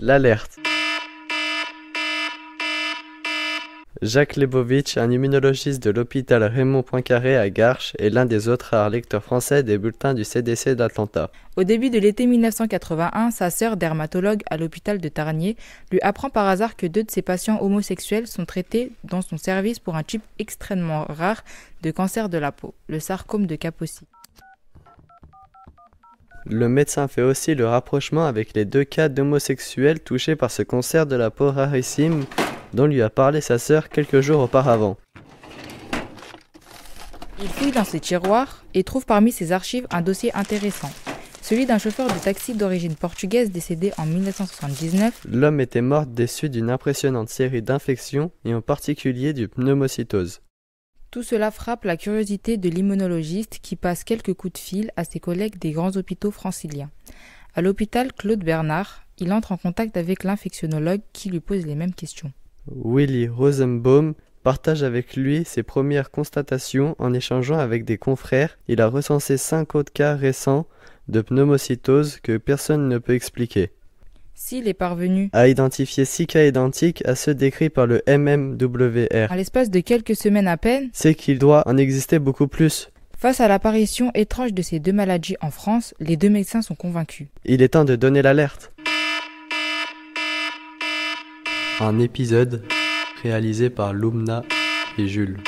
L'alerte. Jacques Lebovitch, un immunologiste de l'hôpital Raymond Poincaré à Garches, est l'un des autres rares lecteurs français des bulletins du CDC d'Atlanta. Au début de l'été 1981, sa sœur dermatologue à l'hôpital de Tarnier lui apprend par hasard que deux de ses patients homosexuels sont traités dans son service pour un type extrêmement rare de cancer de la peau, le sarcome de Kaposi. Le médecin fait aussi le rapprochement avec les deux cas d'homosexuels touchés par ce cancer de la peau rarissime dont lui a parlé sa sœur quelques jours auparavant. Il fouille dans ses tiroirs et trouve parmi ses archives un dossier intéressant, celui d'un chauffeur de taxi d'origine portugaise décédé en 1979. L'homme était mort des suites d'une impressionnante série d'infections et en particulier du pneumocytose. Tout cela frappe la curiosité de l'immunologiste qui passe quelques coups de fil à ses collègues des grands hôpitaux franciliens. À l'hôpital Claude Bernard, il entre en contact avec l'infectionnologue qui lui pose les mêmes questions. Willy Rosenbaum partage avec lui ses premières constatations en échangeant avec des confrères. Il a recensé cinq autres cas récents de pneumocytose que personne ne peut expliquer. S'il est parvenu à identifier six cas identiques à ceux décrits par le MMWR à l'espace de quelques semaines à peine, c'est qu'il doit en exister beaucoup plus. Face à l'apparition étrange de ces deux maladies en France, les deux médecins sont convaincus. Il est temps de donner l'alerte. Un épisode réalisé par Lumna et Jules.